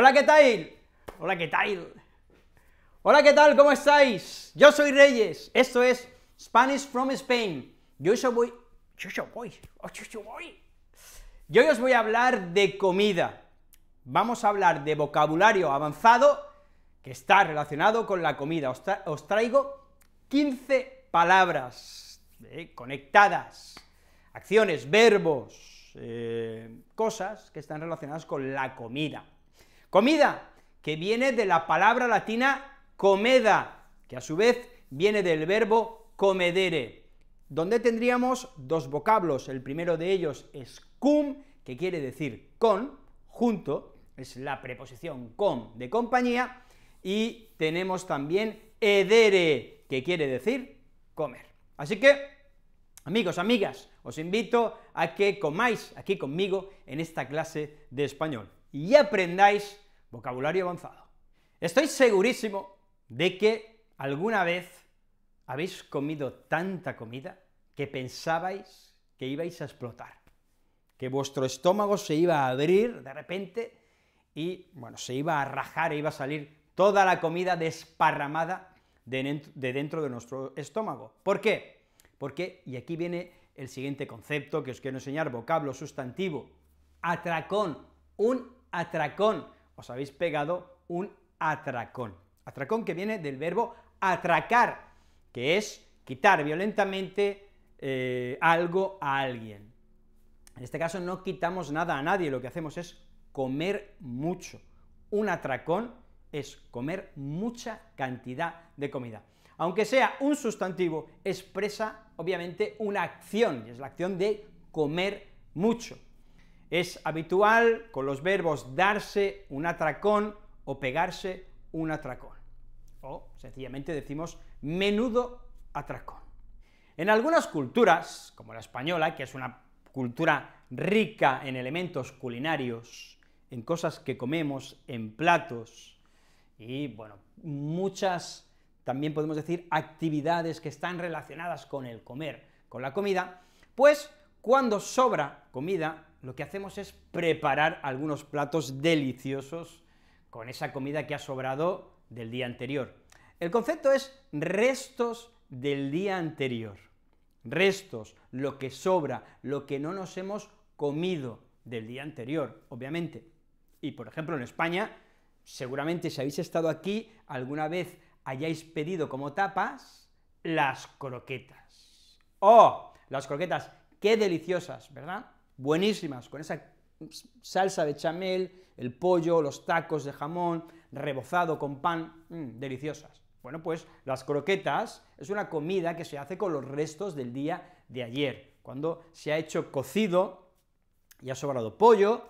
Hola, ¿qué tal? Hola, ¿qué tal? Hola, ¿qué tal? ¿Cómo estáis? Yo soy Reyes, esto es Spanish from Spain. Yo os voy... Yo, Yo hoy os voy a hablar de comida. Vamos a hablar de vocabulario avanzado que está relacionado con la comida. Os, traigo 15 palabras eh, conectadas, acciones, verbos, eh, cosas que están relacionadas con la comida. Comida, que viene de la palabra latina comeda, que a su vez viene del verbo comedere, donde tendríamos dos vocablos. El primero de ellos es cum, que quiere decir con, junto, es la preposición con de compañía, y tenemos también edere, que quiere decir comer. Así que, amigos, amigas, os invito a que comáis aquí conmigo en esta clase de español y aprendáis vocabulario avanzado. Estoy segurísimo de que alguna vez habéis comido tanta comida que pensabais que ibais a explotar, que vuestro estómago se iba a abrir de repente y, bueno, se iba a rajar e iba a salir toda la comida desparramada de dentro de nuestro estómago. ¿Por qué? Porque, y aquí viene el siguiente concepto que os quiero enseñar, vocablo, sustantivo, atracón, un atracón. Os habéis pegado un atracón. Atracón que viene del verbo atracar, que es quitar violentamente eh, algo a alguien. En este caso no quitamos nada a nadie, lo que hacemos es comer mucho. Un atracón es comer mucha cantidad de comida. Aunque sea un sustantivo, expresa obviamente una acción, y es la acción de comer mucho. Es habitual con los verbos darse un atracón o pegarse un atracón. O sencillamente decimos menudo atracón. En algunas culturas, como la española, que es una cultura rica en elementos culinarios, en cosas que comemos, en platos, y bueno, muchas, también podemos decir, actividades que están relacionadas con el comer, con la comida, pues cuando sobra comida, lo que hacemos es preparar algunos platos deliciosos con esa comida que ha sobrado del día anterior. El concepto es restos del día anterior. Restos, lo que sobra, lo que no nos hemos comido del día anterior, obviamente. Y por ejemplo, en España, seguramente si habéis estado aquí, alguna vez hayáis pedido como tapas las croquetas. ¡Oh! Las croquetas, qué deliciosas, ¿verdad? buenísimas, con esa salsa de chamel, el pollo, los tacos de jamón, rebozado con pan, mm, deliciosas. Bueno, pues las croquetas es una comida que se hace con los restos del día de ayer, cuando se ha hecho cocido y ha sobrado pollo,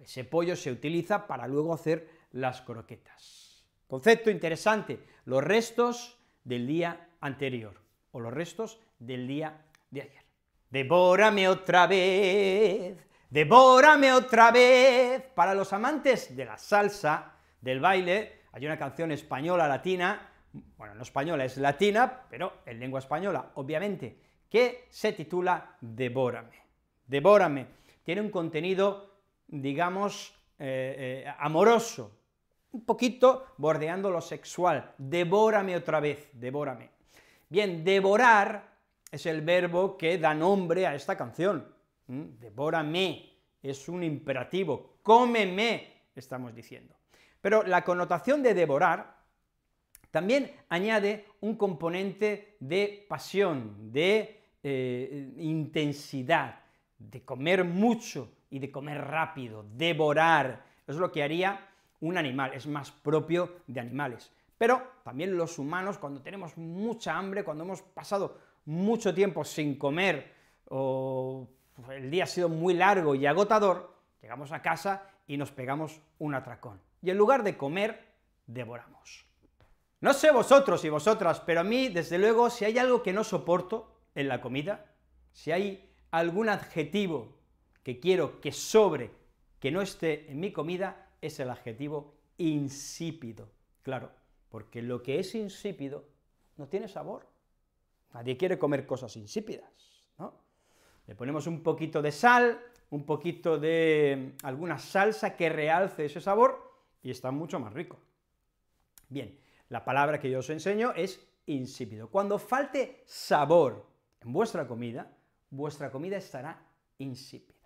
ese pollo se utiliza para luego hacer las croquetas. Concepto interesante, los restos del día anterior o los restos del día de ayer. Devórame otra vez, devórame otra vez. Para los amantes de la salsa, del baile, hay una canción española latina, bueno, no española, es latina, pero en lengua española, obviamente, que se titula Devórame. Devórame. Tiene un contenido, digamos, eh, eh, amoroso, un poquito bordeando lo sexual. Devórame otra vez, devórame. Bien, devorar es el verbo que da nombre a esta canción. Mm, devórame, es un imperativo, cómeme, estamos diciendo. Pero la connotación de devorar también añade un componente de pasión, de eh, intensidad, de comer mucho y de comer rápido, devorar. Es lo que haría un animal, es más propio de animales. Pero también los humanos, cuando tenemos mucha hambre, cuando hemos pasado mucho tiempo sin comer o el día ha sido muy largo y agotador, llegamos a casa y nos pegamos un atracón. Y en lugar de comer, devoramos. No sé vosotros y vosotras, pero a mí, desde luego, si hay algo que no soporto en la comida, si hay algún adjetivo que quiero que sobre, que no esté en mi comida, es el adjetivo insípido. Claro, porque lo que es insípido no tiene sabor. Nadie quiere comer cosas insípidas, ¿no? Le ponemos un poquito de sal, un poquito de mm, alguna salsa que realce ese sabor y está mucho más rico. Bien, la palabra que yo os enseño es insípido. Cuando falte sabor en vuestra comida, vuestra comida estará insípida.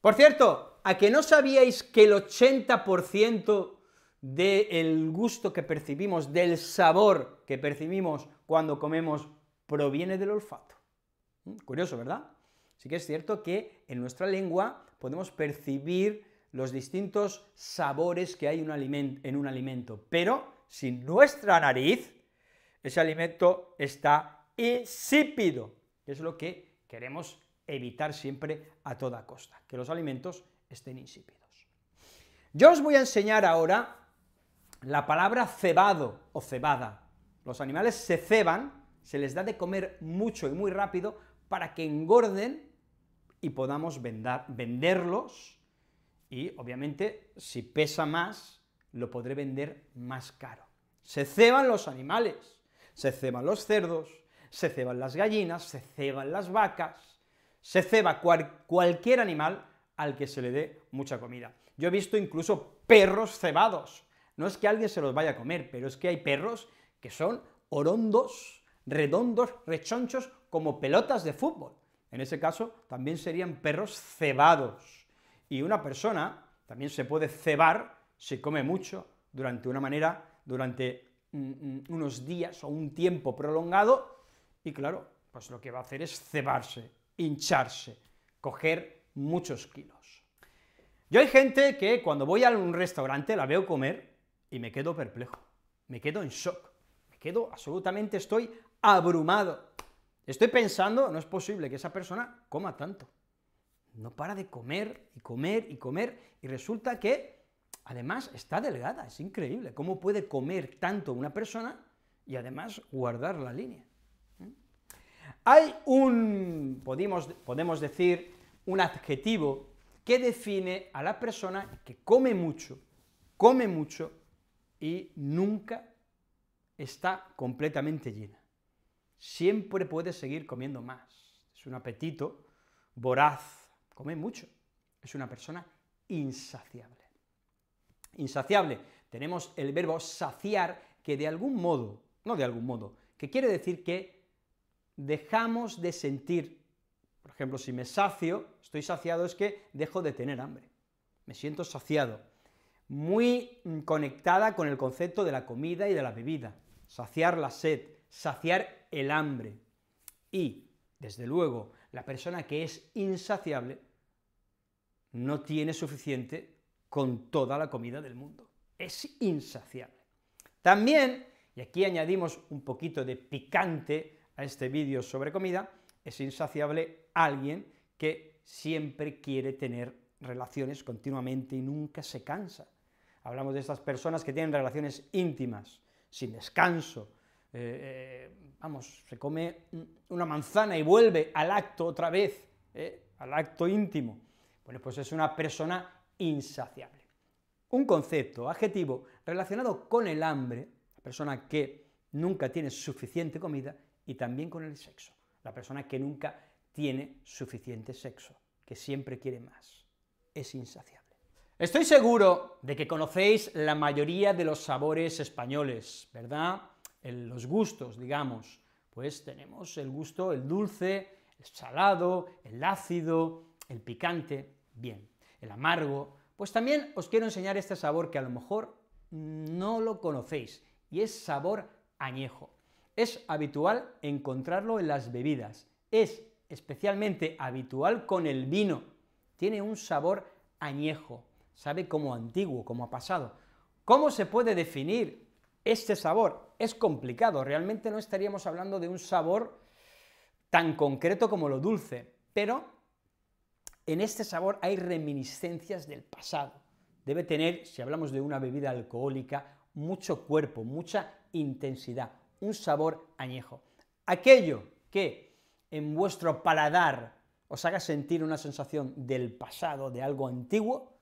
Por cierto, ¿a que no sabíais que el 80% del gusto que percibimos, del sabor que percibimos cuando comemos proviene del olfato. Mm, curioso, ¿verdad? Sí que es cierto que en nuestra lengua podemos percibir los distintos sabores que hay en un alimento, pero sin nuestra nariz, ese alimento está insípido, es lo que queremos evitar siempre a toda costa, que los alimentos estén insípidos. Yo os voy a enseñar ahora la palabra cebado o cebada. Los animales se ceban se les da de comer mucho y muy rápido para que engorden y podamos venderlos y obviamente si pesa más lo podré vender más caro. Se ceban los animales, se ceban los cerdos, se ceban las gallinas, se ceban las vacas, se ceba cualquier animal al que se le dé mucha comida. Yo he visto incluso perros cebados. No es que alguien se los vaya a comer, pero es que hay perros que son orondos, redondos, rechonchos, como pelotas de fútbol. En ese caso, también serían perros cebados. Y una persona también se puede cebar si come mucho durante una manera, durante mm, mm, unos días o un tiempo prolongado, y claro, pues lo que va a hacer es cebarse, hincharse, coger muchos kilos. Yo hay gente que cuando voy a un restaurante la veo comer y me quedo perplejo, me quedo en shock, me quedo absolutamente, estoy abrumado. Estoy pensando, no es posible que esa persona coma tanto. No para de comer y comer y comer y resulta que además está delgada, es increíble. ¿Cómo puede comer tanto una persona y además guardar la línea? Hay un, podemos, podemos decir, un adjetivo que define a la persona que come mucho, come mucho y nunca está completamente llena siempre puedes seguir comiendo más. Es un apetito voraz, come mucho. Es una persona insaciable. Insaciable. Tenemos el verbo saciar que de algún modo, no de algún modo, que quiere decir que dejamos de sentir, por ejemplo, si me sacio, estoy saciado es que dejo de tener hambre, me siento saciado, muy conectada con el concepto de la comida y de la bebida, saciar la sed, saciar el hambre. Y, desde luego, la persona que es insaciable no tiene suficiente con toda la comida del mundo. Es insaciable. También, y aquí añadimos un poquito de picante a este vídeo sobre comida, es insaciable alguien que siempre quiere tener relaciones continuamente y nunca se cansa. Hablamos de estas personas que tienen relaciones íntimas, sin descanso, eh, eh, vamos, se come una manzana y vuelve al acto otra vez, eh, al acto íntimo. Bueno, pues es una persona insaciable. Un concepto, adjetivo, relacionado con el hambre, la persona que nunca tiene suficiente comida, y también con el sexo, la persona que nunca tiene suficiente sexo, que siempre quiere más, es insaciable. Estoy seguro de que conocéis la mayoría de los sabores españoles, ¿verdad? los gustos, digamos. Pues tenemos el gusto, el dulce, el salado, el ácido, el picante, bien, el amargo. Pues también os quiero enseñar este sabor que a lo mejor no lo conocéis, y es sabor añejo. Es habitual encontrarlo en las bebidas, es especialmente habitual con el vino. Tiene un sabor añejo, sabe como antiguo, como pasado. ¿Cómo se puede definir este sabor? es complicado. Realmente no estaríamos hablando de un sabor tan concreto como lo dulce, pero en este sabor hay reminiscencias del pasado. Debe tener, si hablamos de una bebida alcohólica, mucho cuerpo, mucha intensidad, un sabor añejo. Aquello que en vuestro paladar os haga sentir una sensación del pasado, de algo antiguo,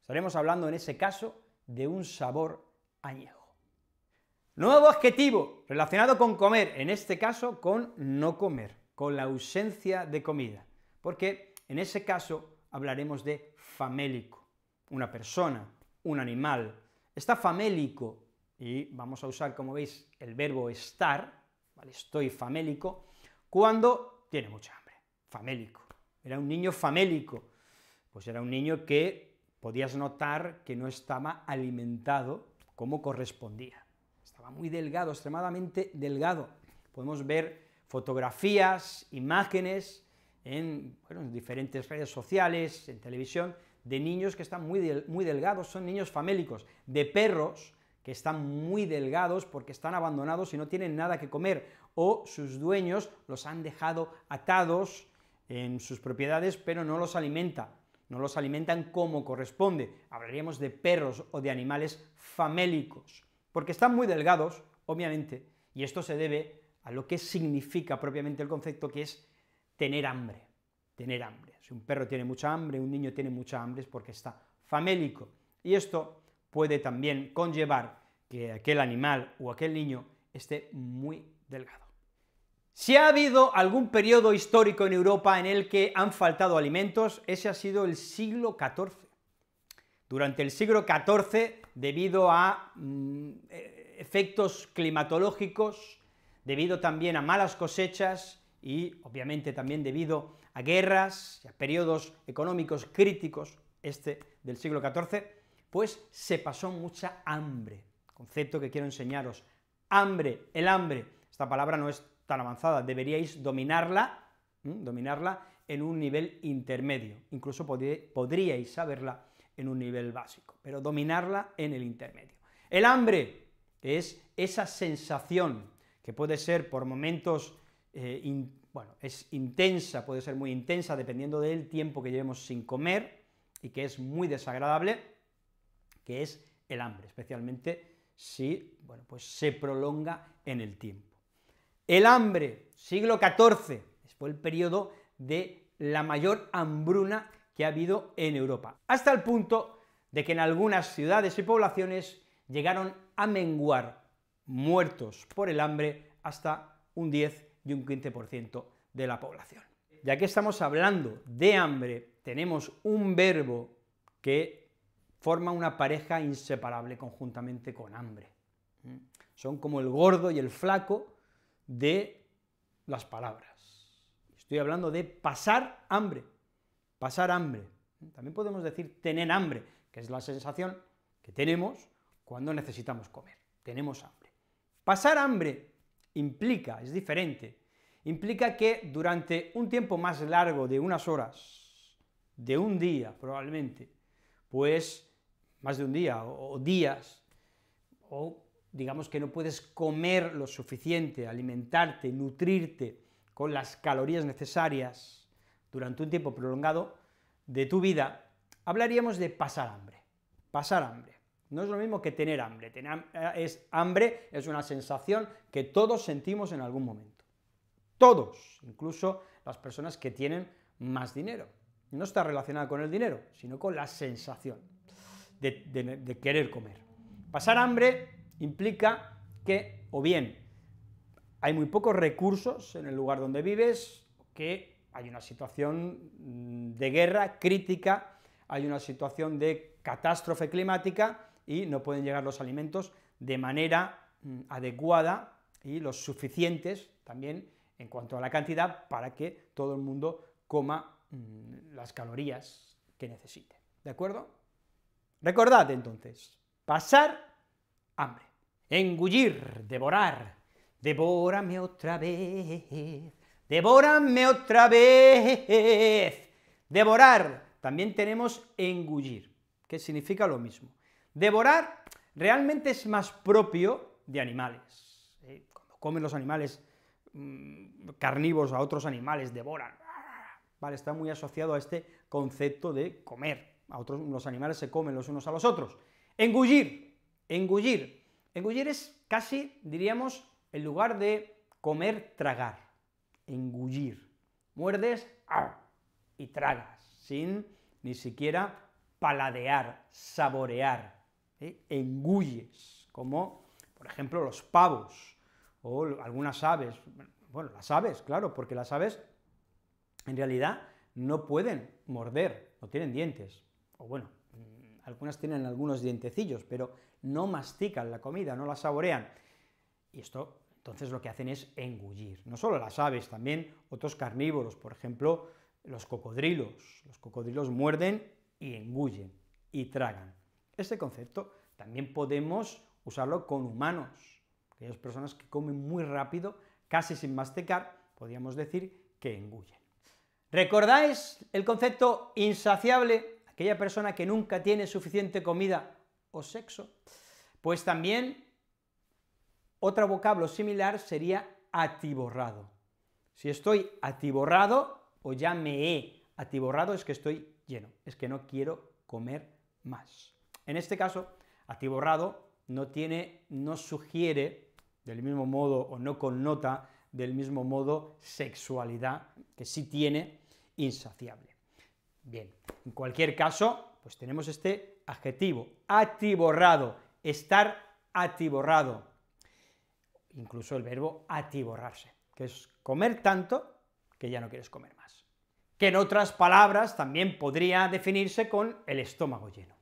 estaremos hablando en ese caso de un sabor añejo. Nuevo adjetivo relacionado con comer, en este caso con no comer, con la ausencia de comida, porque en ese caso hablaremos de famélico, una persona, un animal. Está famélico y vamos a usar, como veis, el verbo estar, ¿vale? estoy famélico, cuando tiene mucha hambre, famélico. Era un niño famélico, pues era un niño que podías notar que no estaba alimentado como correspondía muy delgado, extremadamente delgado. Podemos ver fotografías, imágenes en, diferentes redes sociales, en televisión, de niños que están muy, muy delgados, son niños famélicos, de perros que están muy delgados porque están abandonados y no tienen nada que comer, o sus dueños los han dejado atados en sus propiedades, pero no los alimentan, no los alimentan como corresponde. Hablaríamos de perros o de animales famélicos porque están muy delgados, obviamente, y esto se debe a lo que significa propiamente el concepto, que es tener hambre, tener hambre. Si un perro tiene mucha hambre, un niño tiene mucha hambre, es porque está famélico. Y esto puede también conllevar que aquel animal o aquel niño esté muy delgado. Si ha habido algún periodo histórico en Europa en el que han faltado alimentos, ese ha sido el siglo XIV durante el siglo XIV debido a mm, eh, efectos climatológicos, debido también a malas cosechas y obviamente también debido a guerras, a periodos económicos críticos, este del siglo XIV, pues se pasó mucha hambre. Concepto que quiero enseñaros. Hambre, el hambre, esta palabra no es tan avanzada, deberíais dominarla, dominarla en un nivel intermedio, incluso podríais saberla en un nivel básico, pero dominarla en el intermedio. El hambre, es esa sensación que puede ser por momentos, eh, bueno, es intensa, puede ser muy intensa dependiendo del tiempo que llevemos sin comer y que es muy desagradable, que es el hambre, especialmente si, bueno, pues se prolonga en el tiempo. El hambre, siglo XIV, fue el periodo de la mayor hambruna que ha habido en Europa, hasta el punto de que en algunas ciudades y poblaciones llegaron a menguar muertos por el hambre hasta un 10 y un 15% de la población. Ya que estamos hablando de hambre, tenemos un verbo que forma una pareja inseparable conjuntamente con hambre. Son como el gordo y el flaco de las palabras. Estoy hablando de pasar hambre, pasar hambre. También podemos decir tener hambre, que es la sensación que tenemos cuando necesitamos comer. Tenemos hambre. Pasar hambre implica, es diferente, implica que durante un tiempo más largo de unas horas, de un día probablemente, pues más de un día o, días, o digamos que no puedes comer lo suficiente, alimentarte, nutrirte con las calorías necesarias durante un tiempo prolongado de tu vida, hablaríamos de pasar hambre. Pasar hambre. No es lo mismo que tener hambre. Tener, eh, es hambre, es una sensación que todos sentimos en algún momento. Todos, incluso las personas que tienen más dinero. No está relacionada con el dinero, sino con la sensación de, querer comer. Pasar hambre implica que o bien hay muy pocos recursos en el lugar donde vives, que hay una situación mm, de guerra crítica, hay una situación de catástrofe climática y no pueden llegar los alimentos de manera mm, adecuada y los suficientes también en cuanto a la cantidad para que todo el mundo coma mm, las calorías que necesite. ¿De acuerdo? Recordad entonces, pasar hambre, engullir, devorar, devórame otra vez. Devórame otra vez. Devorar. También tenemos engullir, que significa lo mismo. Devorar realmente es más propio de animales. Eh, cuando comen los animales mm, carnívoros a otros animales, devoran. Vale, está muy asociado a este concepto de comer. A otros, los animales se comen los unos a los otros. Engullir, engullir. Engullir es casi, diríamos, en lugar de comer, tragar engullir. Muerdes y tragas, sin ni siquiera paladear, saborear. ¿eh? Engulles, como por ejemplo los pavos o algunas aves. Bueno, las aves, claro, porque las aves en realidad no pueden morder, no tienen dientes. O bueno, mm, algunas tienen algunos dientecillos, pero no mastican la comida, no la saborean. Y esto entonces lo que hacen es engullir. No solo las aves, también otros carnívoros, por ejemplo, los cocodrilos. Los cocodrilos muerden y engullen y tragan. Este concepto también podemos usarlo con humanos. Aquellas personas que comen muy rápido, casi sin masticar, podríamos decir que engullen. ¿Recordáis el concepto insaciable? Aquella persona que nunca tiene suficiente comida o sexo. Pues también otro vocablo similar sería atiborrado. Si estoy atiborrado o ya me he atiborrado es que estoy lleno, es que no quiero comer más. En este caso, atiborrado no tiene, no sugiere del mismo modo o no connota del mismo modo sexualidad que sí tiene insaciable. Bien, en cualquier caso, pues tenemos este adjetivo, atiborrado, estar atiborrado, incluso el verbo atiborrarse, que es comer tanto que ya no quieres comer más. Que en otras palabras también podría definirse con el estómago lleno.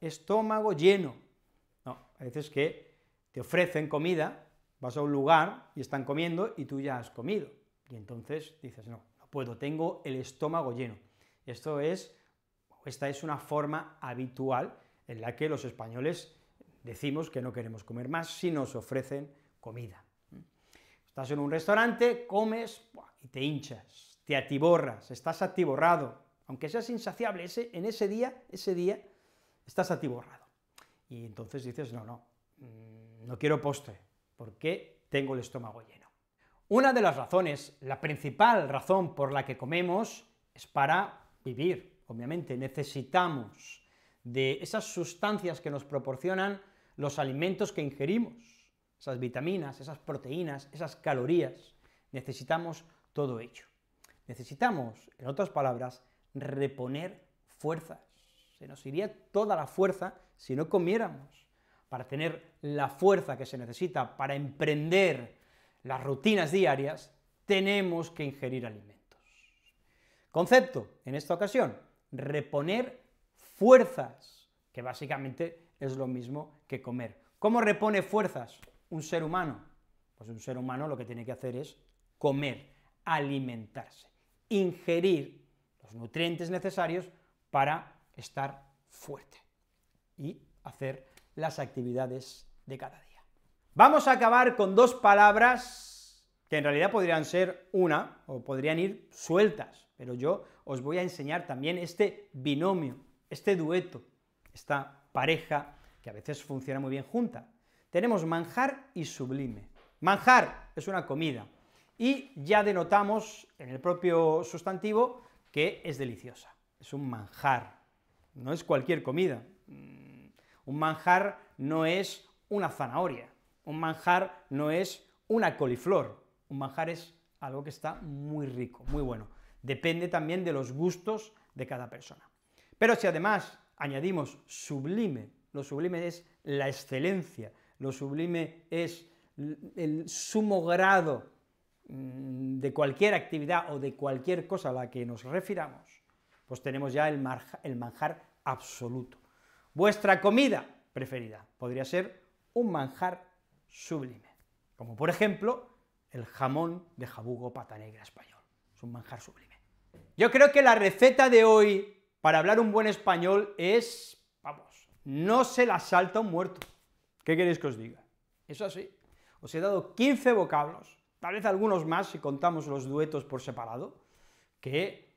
Estómago lleno. No, a veces que te ofrecen comida, vas a un lugar y están comiendo y tú ya has comido. Y entonces dices, no, no puedo, tengo el estómago lleno. Esto es, esta es una forma habitual en la que los españoles decimos que no queremos comer más si nos ofrecen comida. Estás en un restaurante, comes y te hinchas, te atiborras, estás atiborrado. Aunque seas insaciable, ese, en ese día, ese día, estás atiborrado. Y entonces dices, no, no, mm, no quiero postre, porque tengo el estómago lleno. Una de las razones, la principal razón por la que comemos es para vivir, obviamente. Necesitamos de esas sustancias que nos proporcionan los alimentos que ingerimos esas vitaminas, esas proteínas, esas calorías. Necesitamos todo ello. Necesitamos, en otras palabras, reponer fuerzas. Se nos iría toda la fuerza si no comiéramos. Para tener la fuerza que se necesita para emprender las rutinas diarias, tenemos que ingerir alimentos. Concepto, en esta ocasión, reponer fuerzas, que básicamente es lo mismo que comer. ¿Cómo repone fuerzas? un ser humano? Pues un ser humano lo que tiene que hacer es comer, alimentarse, ingerir los nutrientes necesarios para estar fuerte y hacer las actividades de cada día. Vamos a acabar con dos palabras que en realidad podrían ser una o podrían ir sueltas, pero yo os voy a enseñar también este binomio, este dueto, esta pareja que a veces funciona muy bien junta, tenemos manjar y sublime. Manjar es una comida y ya denotamos en el propio sustantivo que es deliciosa, es un manjar, no es cualquier comida. Mm, un manjar no es una zanahoria, un manjar no es una coliflor, un manjar es algo que está muy rico, muy bueno. Depende también de los gustos de cada persona. Pero si además añadimos sublime, lo sublime es la excelencia, lo sublime es el sumo grado mm, de cualquier actividad o de cualquier cosa a la que nos refiramos, pues tenemos ya el, manjar absoluto. Vuestra comida preferida podría ser un manjar sublime, como por ejemplo el jamón de jabugo pata negra español, es un manjar sublime. Yo creo que la receta de hoy para hablar un buen español es, vamos, no se la salta un muerto. ¿Qué queréis que os diga? Eso sí, Os he dado 15 vocablos, tal vez algunos más si contamos los duetos por separado, que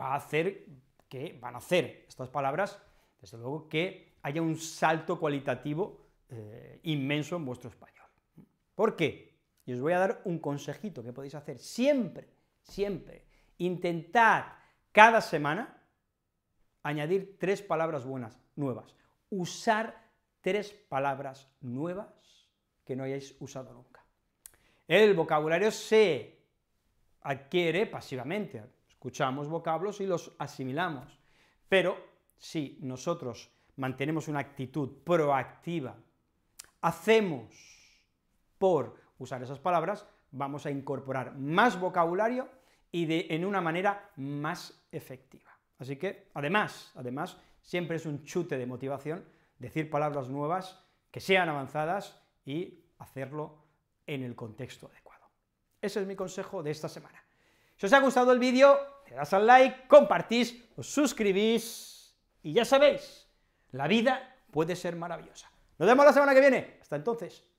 va a hacer que van a hacer estas palabras, desde luego que haya un salto cualitativo eh, inmenso en vuestro español. ¿Por qué? Y os voy a dar un consejito que podéis hacer siempre, siempre. Intentad cada semana añadir tres palabras buenas, nuevas. Usar tres palabras nuevas que no hayáis usado nunca. El vocabulario se adquiere pasivamente, escuchamos vocablos y los asimilamos, pero si nosotros mantenemos una actitud proactiva, hacemos por usar esas palabras, vamos a incorporar más vocabulario y de, en una manera más efectiva. Así que, además, además, siempre es un chute de motivación decir palabras nuevas que sean avanzadas y hacerlo en el contexto adecuado. Ese es mi consejo de esta semana. Si os ha gustado el vídeo, le das al like, compartís, os suscribís y ya sabéis, la vida puede ser maravillosa. Nos vemos la semana que viene. Hasta entonces.